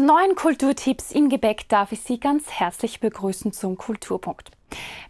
neuen Kulturtipps im Gebäck darf ich Sie ganz herzlich begrüßen zum Kulturpunkt.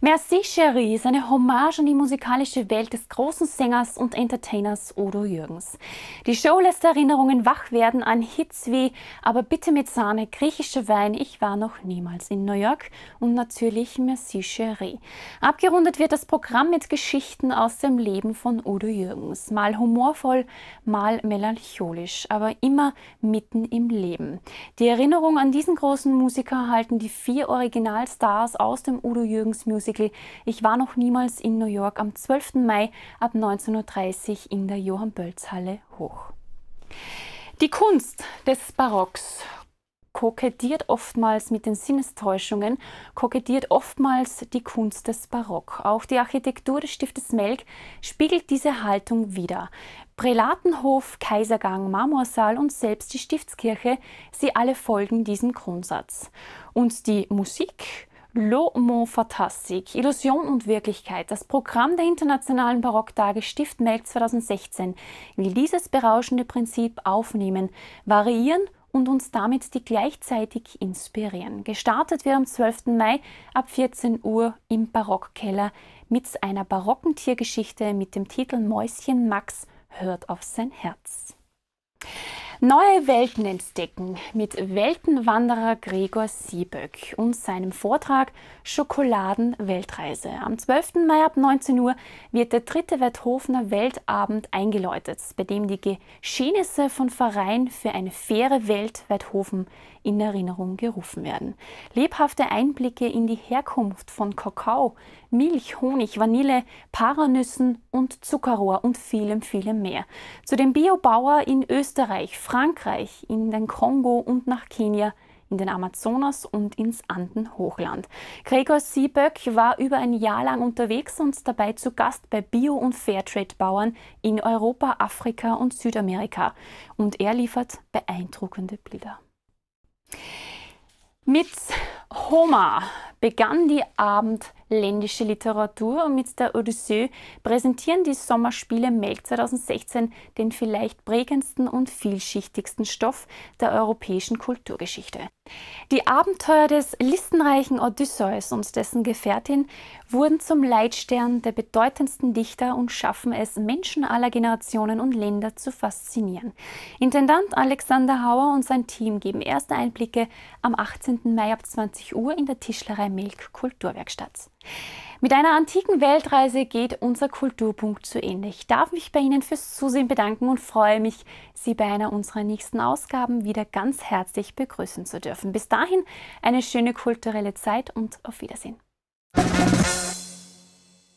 Merci Cherie, ist eine Hommage an die musikalische Welt des großen Sängers und Entertainers Udo Jürgens. Die Show lässt Erinnerungen wach werden an Hits wie Aber bitte mit Sahne, griechischer Wein, ich war noch niemals in New York und natürlich Merci Cherie. Abgerundet wird das Programm mit Geschichten aus dem Leben von Udo Jürgens. Mal humorvoll, mal melancholisch, aber immer mitten im Leben. Die Erinnerung an diesen großen Musiker halten die vier Originalstars aus dem Udo Jürgens Lieblingsmusical Ich war noch niemals in New York am 12. Mai ab 19.30 Uhr in der Johann Bölz Halle hoch. Die Kunst des Barocks kokettiert oftmals mit den Sinnestäuschungen, kokettiert oftmals die Kunst des Barock. Auch die Architektur des Stiftes Melk spiegelt diese Haltung wider. Prälatenhof, Kaisergang, Marmorsaal und selbst die Stiftskirche, sie alle folgen diesem Grundsatz. Und die Musik Le Mont Fantastique, Illusion und Wirklichkeit, das Programm der Internationalen Barocktage Stift Melk 2016 will dieses berauschende Prinzip aufnehmen, variieren und uns damit die gleichzeitig inspirieren. Gestartet wird am 12. Mai ab 14 Uhr im Barockkeller mit einer barocken Tiergeschichte mit dem Titel Mäuschen Max hört auf sein Herz. Neue Welten entdecken mit Weltenwanderer Gregor Sieböck und seinem Vortrag Schokoladenweltreise. Am 12. Mai ab 19 Uhr wird der dritte Werthofener Weltabend eingeläutet, bei dem die Geschehnisse von Verein für eine faire Welt Werthofen in Erinnerung gerufen werden. Lebhafte Einblicke in die Herkunft von Kakao, Milch, Honig, Vanille, Paranüssen und Zuckerrohr und vielem, vielem mehr. Zu dem Biobauer in Österreich Frankreich, in den Kongo und nach Kenia, in den Amazonas und ins Andenhochland. Gregor Sieböck war über ein Jahr lang unterwegs und dabei zu Gast bei Bio- und Fairtrade-Bauern in Europa, Afrika und Südamerika. Und er liefert beeindruckende Bilder. Mit Homa begann die Abend ländische Literatur und mit der Odyssee präsentieren die Sommerspiele Melk 2016 den vielleicht prägendsten und vielschichtigsten Stoff der europäischen Kulturgeschichte. Die Abenteuer des listenreichen Odysseus und dessen Gefährtin wurden zum Leitstern der bedeutendsten Dichter und schaffen es, Menschen aller Generationen und Länder zu faszinieren. Intendant Alexander Hauer und sein Team geben erste Einblicke am 18. Mai ab 20 Uhr in der Tischlerei Milk Kulturwerkstatt. Mit einer antiken Weltreise geht unser Kulturpunkt zu Ende. Ich darf mich bei Ihnen fürs Zusehen bedanken und freue mich, Sie bei einer unserer nächsten Ausgaben wieder ganz herzlich begrüßen zu dürfen. Bis dahin eine schöne kulturelle Zeit und auf Wiedersehen.